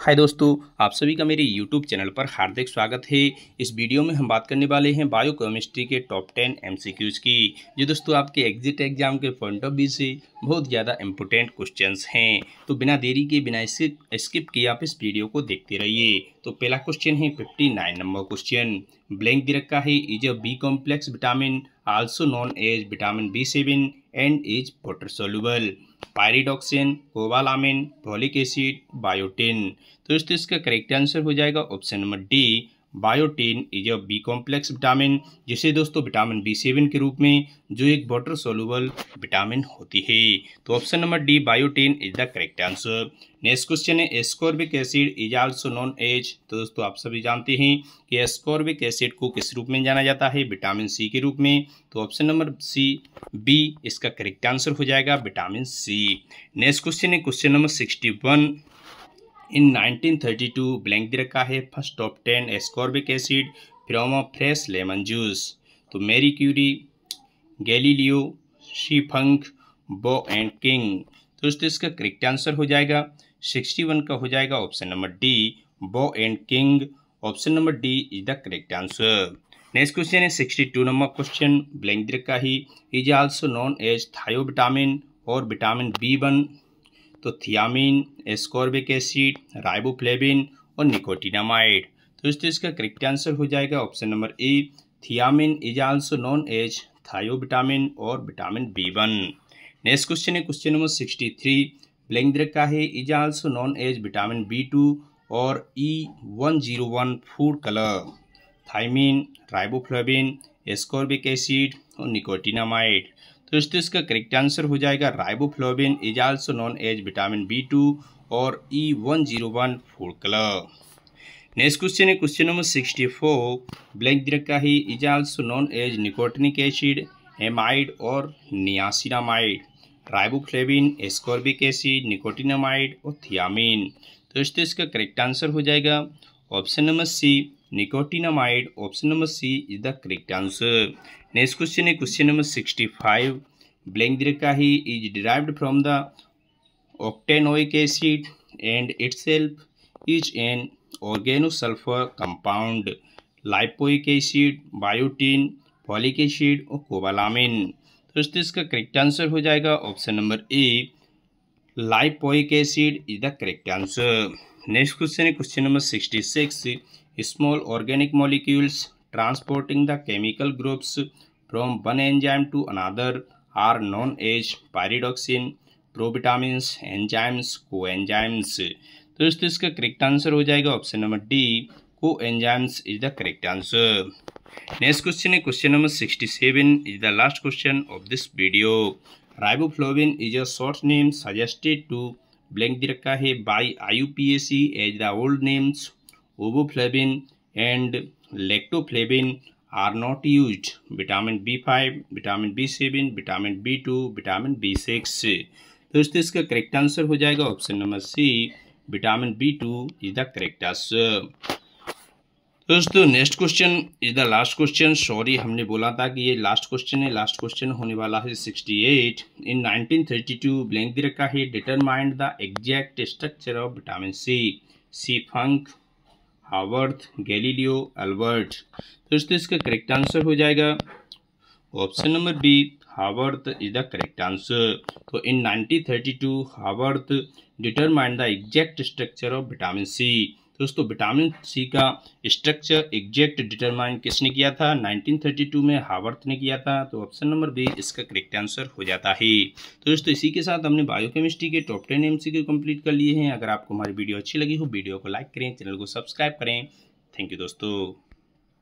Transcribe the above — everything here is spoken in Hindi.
हाय दोस्तों आप सभी का मेरे यूट्यूब चैनल पर हार्दिक स्वागत है इस वीडियो में हम बात करने वाले हैं बायोकेमिस्ट्री के टॉप टेन एमसीक्यूज़ की जो दोस्तों आपके एग्जिट एग्जाम के पॉइंट ऑफ व्यू से बहुत ज़्यादा इम्पोर्टेंट क्वेश्चंस हैं तो बिना देरी के बिना स्किप स्किप किए आप इस वीडियो को देखते रहिए तो पहला क्वेश्चन है fifty nine number question blank दे रखा है is a B complex vitamin also known as vitamin B seven and is water soluble pyridoxine cobalamin folic acid biotin तो दोस्तों इसका करेक्ट आंसर हो जाएगा option number D biotin is a B complex vitamin जिसे दोस्तों विटामिन बी सेवन के रूप में जो एक वाटर सोलूबल विटामिन होती है तो option number D biotin is the correct answer next question है ascorbic acid is also known as तो दोस्तों आप सभी जानते हैं कि एस्कॉर्बिक एसिड को किस रूप में जाना जाता है विटामिन सी के रूप में तो ऑप्शन नंबर सी बी इसका करेक्ट आंसर हो जाएगा विटामिन सी नेक्स्ट क्वेश्चन है question number sixty one in 1932 blank दे रखा है first obtained ascorbic acid from a fresh lemon juice तो मेरी क्यूरी गैलीलियो शीफंक बो एंड किंग तो दोस्तों इसका करेक्ट आंसर हो जाएगा 61 का हो जाएगा option number D Waugh and King option number D is the correct answer next question है 62 नंबर क्वेश्चन ब्लैंक दे रखा ही is also known as thio vitamin और विटामिन बी वन तो थियामिन एस्कॉर्बिक एसिड राइबोफ्लेविन और निकोटिनामाइड तो दोस्तों इसका करेक्ट आंसर हो जाएगा option number A thiamine is also known as thiovitamin और vitamin B one next question है क्वेश्चन नंबर सिक्सटी थ्री का है is also known as vitamin B two और E one zero one food colour thiamine riboflavin ascorbic acid और निकोटिनामाइड तो दोस्तों इसका करेक्ट आंसर हो जाएगा riboflavin is also known as vitamin B two और E one zero one four club next question है question number sixty four black का ही is also known as nicotinic acid amide और niacinamide riboflavin ascorbic acid nicotinamide और थियामिन तो दोस्तों इसका करेक्ट आंसर हो जाएगा option number C nicotinamide option number C is the correct answer next question है question number sixty five blank दे रखा ही is derived from the octanoic acid and itself is an organosulfur compound lipoic acid biotin folic acid और कोबालामिन तो दोस्तों इसका करेक्ट आंसर हो जाएगा option number A lipoic acid is the correct answer next question है question number sixty six small organic molecules transporting the chemical groups from one enzyme to another are known as pyridoxine provitamins enzymes coenzymes तो दोस्तों इसका करेक्ट आंसर हो जाएगा option number D coenzymes is the correct answer next question है question number sixty seven is the last question of this video riboflavin is a short name suggested to blank दे रखा है by I as the old names ovoflavin and lactoflavin are Ovoflavin and lactoflavin are not used. Vitamin B5, vitamin B7, vitamin B2, vitamin B6. दोस्तों तो इसका करेक्ट आंसर हो जाएगा option number C vitamin B two is the correct answer दोस्तों next question is the last question sorry हमने बोला था कि ये लास्ट क्वेश्चन है लास्ट क्वेश्चन होने वाला है 68 इन 1932 ब्लैंक दे रखा है determined the exact structure of vitamin C C Funk Haworth Galileo Albert तो दोस्तों इसका करेक्ट आंसर हो जाएगा option number B Haworth is the correct answer तो in 1932 Haworth determined the exact structure of vitamin C तो दोस्तों विटामिन सी का स्ट्रक्चर एग्जैक्ट डिटरमाइन किसने किया था 1932 में हावर्थ ने किया था तो ऑप्शन नंबर बी इसका करेक्ट आंसर हो जाता है तो दोस्तों इसी के साथ हमने बायोकेमिस्ट्री के टॉप टेन एम कंप्लीट कर लिए हैं अगर आपको हमारी वीडियो अच्छी लगी हो वीडियो को लाइक करें चैनल को सब्सक्राइब करें थैंक यू दोस्तों